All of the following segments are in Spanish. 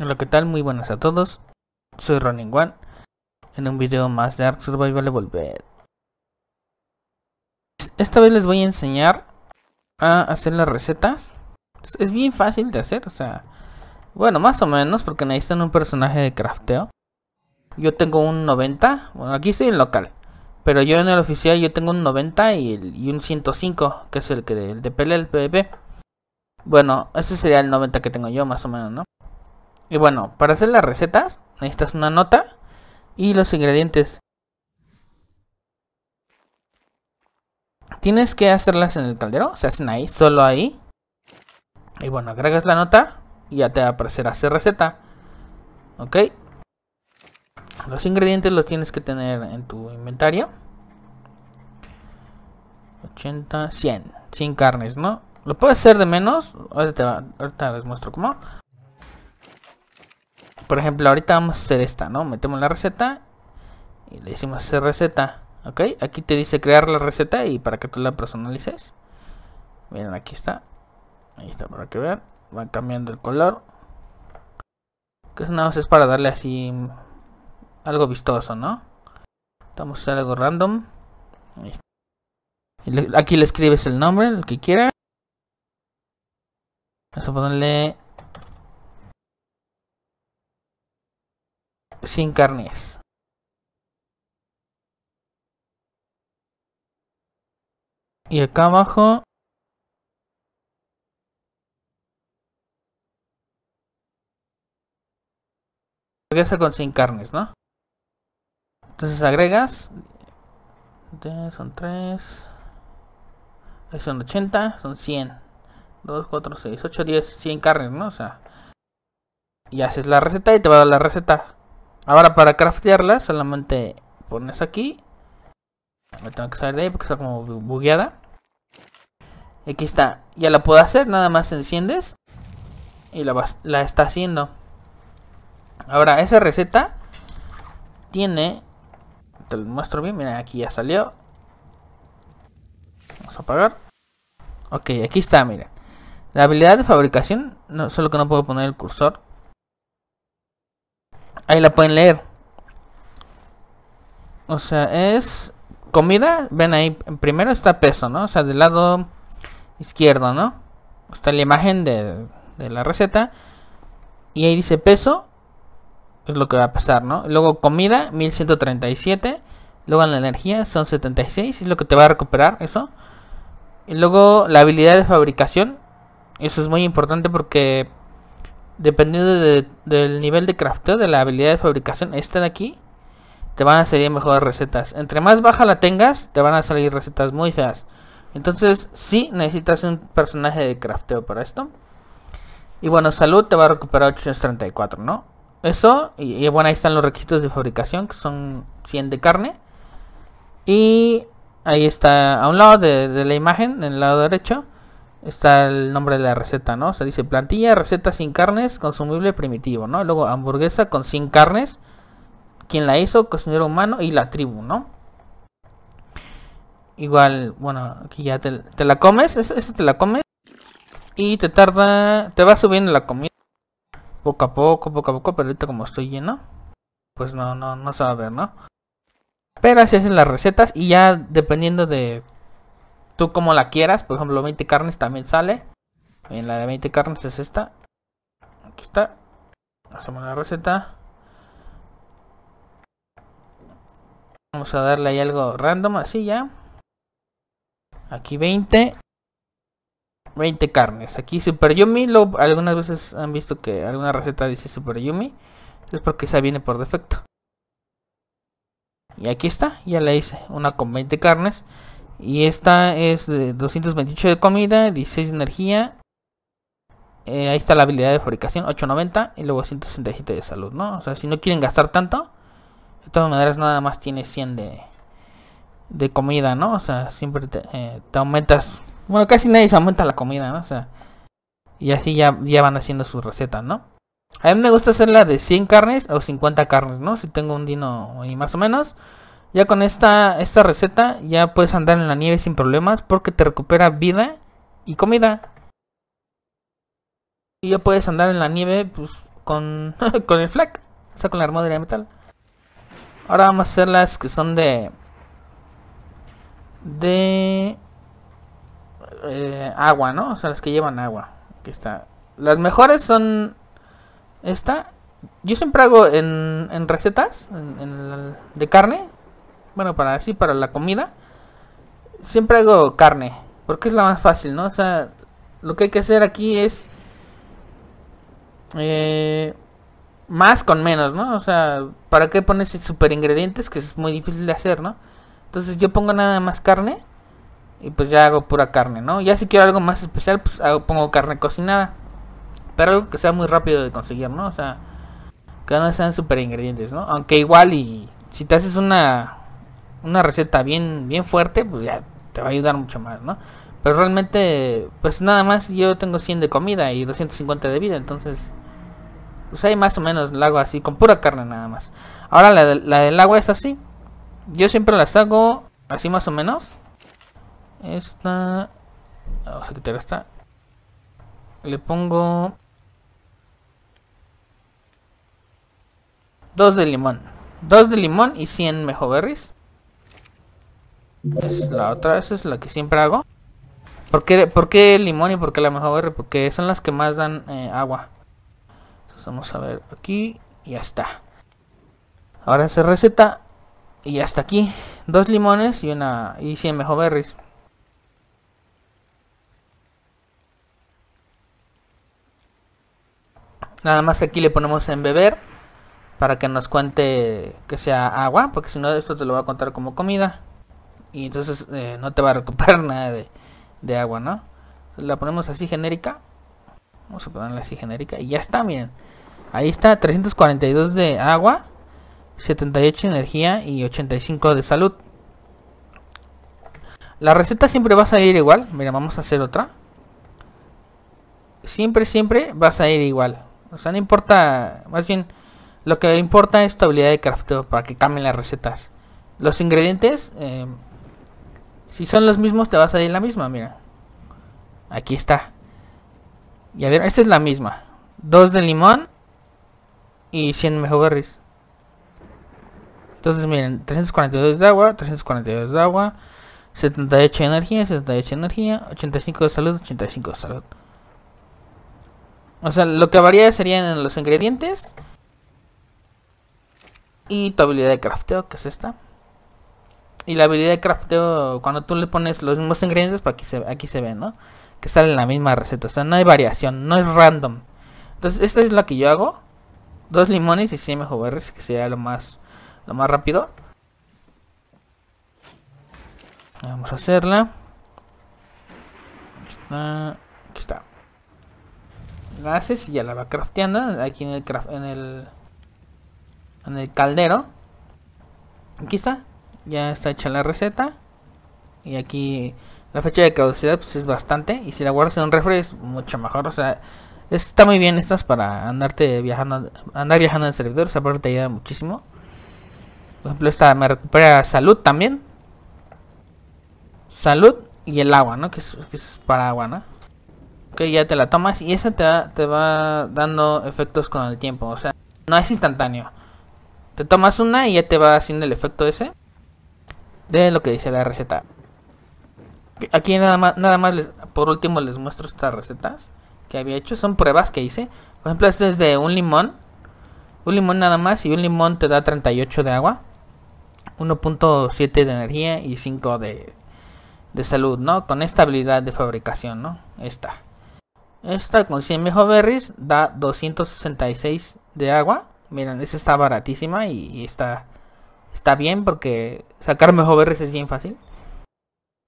Hola, ¿qué tal? Muy buenas a todos. Soy Ronin One. En un video más de Ark Survival volver Esta vez les voy a enseñar a hacer las recetas. Es bien fácil de hacer, o sea... Bueno, más o menos, porque necesitan un personaje de crafteo. Yo tengo un 90. Bueno, aquí estoy en local. Pero yo en el oficial yo tengo un 90 y, un 105, que es el que de, el de el PvP. Bueno, ese sería el 90 que tengo yo más o menos, ¿no? Y bueno, para hacer las recetas necesitas una nota y los ingredientes. Tienes que hacerlas en el caldero, se hacen ahí, solo ahí. Y bueno, agregas la nota y ya te va a aparecer hacer receta. ¿Ok? Los ingredientes los tienes que tener en tu inventario. 80, 100. 100 carnes, ¿no? Lo puedes hacer de menos. ahora te les muestro cómo. Por ejemplo, ahorita vamos a hacer esta, ¿no? Metemos la receta. Y le decimos hacer receta. ¿Ok? Aquí te dice crear la receta y para que tú la personalices. Miren, aquí está. Ahí está para que vean. Va cambiando el color. Que nada más es para darle así algo vistoso, ¿no? Vamos a hacer algo random. Ahí Aquí le escribes el nombre, el que quiera. Vamos a ponerle... Sin carnes. Y acá abajo... Regresa con sin carnes, ¿no? Entonces agregas... Son tres son 80, son 100. 2, 4, 6, 8, 10, 100 carnes, ¿no? O sea, y haces la receta y te va a dar la receta. Ahora para craftearla solamente pones aquí. Me tengo que salir de ahí porque está como bugueada. Aquí está, ya la puedo hacer, nada más enciendes y la, la está haciendo. Ahora, esa receta tiene, te lo muestro bien, mira, aquí ya salió apagar. Ok, aquí está, mira. La habilidad de fabricación, no, solo que no puedo poner el cursor. Ahí la pueden leer. O sea, es comida, ven ahí, primero está peso, ¿no? O sea, del lado izquierdo, ¿no? Está la imagen de, la receta. Y ahí dice peso, es lo que va a pasar, ¿no? Luego comida, 1137. Luego en la energía son 76, es lo que te va a recuperar eso. Y luego la habilidad de fabricación. Eso es muy importante porque dependiendo del nivel de crafteo, de la habilidad de fabricación, esta de aquí, te van a salir mejores recetas. Entre más baja la tengas, te van a salir recetas muy feas. Entonces, sí necesitas un personaje de crafteo para esto. Y bueno, salud te va a recuperar 834, ¿no? Eso, y bueno, ahí están los requisitos de fabricación, que son 100 de carne. Y ahí está a un lado de, la imagen, en el lado derecho, está el nombre de la receta, ¿no? O Se dice plantilla, receta sin carnes, consumible primitivo, ¿no? Luego hamburguesa con sin carnes, quien la hizo, cocinero humano y la tribu, ¿no? Igual, bueno, aquí ya te, la comes, esa te la comes y te tarda, te va subiendo la comida poco a poco, poco a poco, pero ahorita como estoy lleno, pues no, no, no se va a ver, ¿no? Pero así hacen las recetas y ya dependiendo de tú como la quieras, por ejemplo 20 carnes también sale. en la de 20 carnes es esta. Aquí está. Hacemos la receta. Vamos a darle ahí algo random, así ya. Aquí 20. 20 carnes. Aquí Super Yumi. algunas veces han visto que alguna receta dice Super Yumi. Es porque esa viene por defecto. Y aquí está, ya la hice, una con 20 carnes. Y esta es de 228 de comida, 16 de energía. Eh, ahí está la habilidad de fabricación, 890 y luego 167 de salud, ¿no? O sea, si no quieren gastar tanto, de todas maneras nada más tiene 100 de, comida, ¿no? O sea, siempre eh, te, aumentas... Bueno, casi nadie se aumenta la comida, ¿no? O sea, y así ya, ya van haciendo sus recetas, ¿no? A mí me gusta hacer la de 100 carnes o 50 carnes, ¿no? Si tengo un dino y más o menos. Ya con esta, esta receta ya puedes andar en la nieve sin problemas porque te recupera vida y comida. Y ya puedes andar en la nieve pues con, con el flak, o sea con la armadura de metal. Ahora vamos a hacer las que son de... De... Eh, agua, ¿no? O sea, las que llevan agua. Aquí está. Las mejores son esta, yo siempre hago en, recetas de carne. Bueno, para así, para la comida. Siempre hago carne. Porque es la más fácil, ¿no? O sea, lo que hay que hacer aquí es... Eh, más con menos, ¿no? O sea, ¿para qué pones super ingredientes? Que es muy difícil de hacer, ¿no? Entonces yo pongo nada más carne. Y pues ya hago pura carne, ¿no? Ya si quiero algo más especial, pues hago, pongo carne cocinada algo que sea muy rápido de conseguir, ¿no? O sea, que no sean super ingredientes, ¿no? Aunque igual y si te haces una una receta bien bien fuerte, pues ya te va a ayudar mucho más, ¿no? Pero realmente, pues nada más yo tengo 100 de comida y 250 de vida, entonces pues hay más o menos el agua así, con pura carne nada más. Ahora la, la del agua es así. Yo siempre las hago así más o menos. Esta... Vamos a quitar esta. Le pongo... dos de limón. dos de limón y 100 mejor Es la otra, esa es la que siempre hago. ¿Por qué, por limón y por qué la berry? Porque son las que más dan eh, agua. Entonces vamos a ver aquí. Y ya está. Ahora se receta. Y hasta aquí. Dos limones y una. y 100 berries Nada más aquí le ponemos en beber para que nos cuente que sea agua, porque si no esto te lo va a contar como comida. Y entonces eh, no te va a recuperar nada de, agua, ¿no? la ponemos así genérica. Vamos a ponerla así genérica. Y ya está, miren. Ahí está, 342 de agua, 78 de energía y 85 de salud. La receta siempre va a salir igual. Mira, vamos a hacer otra. Siempre, siempre va a salir igual. O sea, no importa. Más bien, lo que importa es tu habilidad de crafteo para que cambien las recetas. Los ingredientes, em, si son los mismos te vas a salir la misma, mira. Aquí está. Y a ver, esta es la misma. 2 de limón y 100 mejoberries. Entonces miren, 342 de agua, 342 de agua, 78 de energía, 78 de energía, 85 de salud, 85 de salud. O sea, lo que varía serían los ingredientes y tu habilidad de crafteo, que es esta. Y la habilidad de crafteo, cuando tú le pones los mismos ingredientes, para pues aquí se, aquí se ve, ¿no? Que sale la misma receta. O sea, no hay variación, no es random. Entonces, esto es lo que yo hago. Dos limones y 100 MJBRs, que sea lo más, lo más rápido. Vamos a hacerla. Aquí está. Aquí está. La haces y ya la va crafteando. Aquí en el, craft, en el en el caldero. Aquí está. Ya está hecha la receta. Y aquí la fecha de caducidad pues, es bastante. Y si la guardas en un refresco mucho mejor. O sea, está muy bien estas para andarte viajando, andar viajando en servidor. O sea, te ayuda muchísimo. Por ejemplo, esta me recupera salud también. Salud y el agua, ¿no? Que es, para agua, ¿no? Que ya te la tomas y esa te va, te va dando efectos con el tiempo. O sea, no es instantáneo. Te tomas una y ya te va haciendo el efecto ese. De lo que dice la receta. Aquí nada más, nada más por último les muestro estas recetas que había hecho. Son pruebas que hice. Por ejemplo, este es de un limón. Un limón nada más y un limón te da 38 de agua. 1.7 de energía y 5 de, salud, ¿no? Con esta habilidad de fabricación, ¿no? Esta. Esta con 100 berries da 266 de agua miren, esa está baratísima y, está, está bien porque sacar mejor es bien fácil.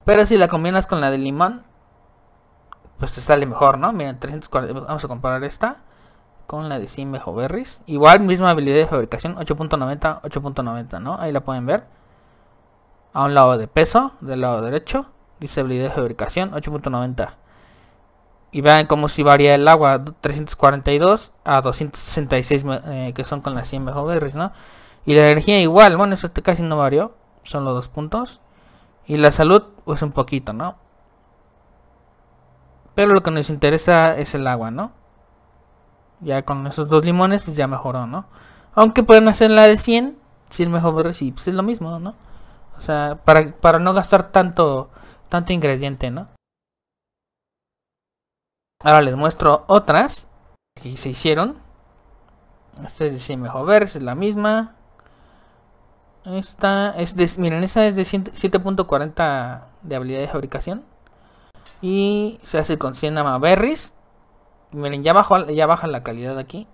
Pero si la combinas con la de limón, pues te sale mejor, ¿no? Miren, 340, vamos a comparar esta con la de 100 berries. Igual, misma habilidad de fabricación, 8.90, 8.90, ¿no? Ahí la pueden ver. A un lado de peso, del lado derecho, dice habilidad de fabricación, 8.90 y vean cómo si varía el agua 342 a 266 eh, que son con las 100 mejores, no y la energía igual bueno eso este casi no varió son los dos puntos y la salud pues un poquito no pero lo que nos interesa es el agua no ya con esos dos limones pues ya mejoró no aunque pueden hacer la de 100 100 mejor y pues es lo mismo no o sea para para no gastar tanto tanto ingrediente no Ahora les muestro otras que se hicieron. Esta es de 100 es la misma. Esta es de, miren, esa es de 7.40 de habilidad de fabricación. Y se hace con 100 berries. Miren, ya, bajo, ya baja la calidad aquí.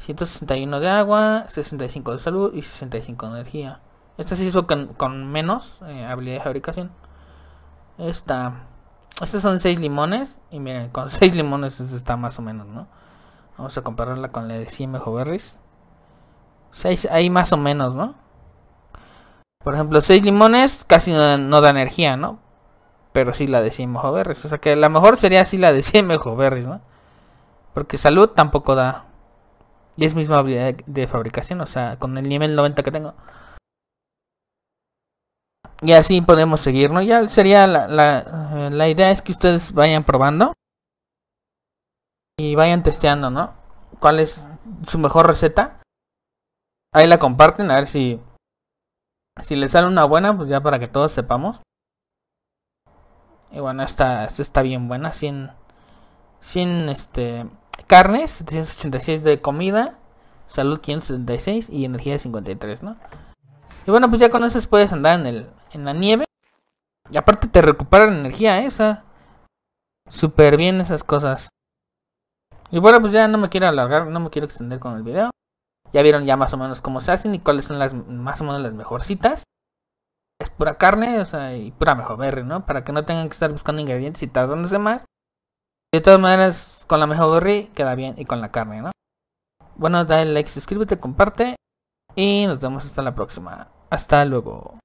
161 de agua, 65 de salud y 65 de energía. Esta se hizo con, menos eh, habilidad de fabricación. Esta estos son seis limones. Y miren, con seis limones esto está más o menos, ¿no? Vamos a compararla con la de 100 mejoberries. 6 ahí más o menos, ¿no? Por ejemplo, seis limones casi no, da energía, ¿no? Pero sí la de 100 mejoberries. O sea que la mejor sería así la de 100 mejoberries, ¿no? Porque salud tampoco da. Y es misma habilidad de fabricación, o sea, con el nivel 90 que tengo. Y así podemos seguir, ¿no? Ya sería la la idea es que ustedes vayan probando y vayan testeando, ¿no? ¿Cuál es su mejor receta? Ahí la comparten, a ver si si les sale una buena, pues ya para que todos sepamos. Y bueno, esta, esta está bien buena, 100 sin este carnes, 786 de comida, salud 576 y energía 53, ¿no? Y bueno, pues ya con esas puedes andar en el en la nieve. Y aparte te recuperan energía esa. Súper bien esas cosas. Y bueno, pues ya no me quiero alargar, no me quiero extender con el video. Ya vieron ya más o menos cómo se hacen y cuáles son las más o menos las mejorcitas. Es pura carne, o sea, y pura mejor berry, ¿no? Para que no tengan que estar buscando ingredientes y tardándose más. De todas maneras, con la mejor berry queda bien y con la carne, ¿no? Bueno, dale like, suscríbete, comparte y nos vemos hasta la próxima. Hasta luego.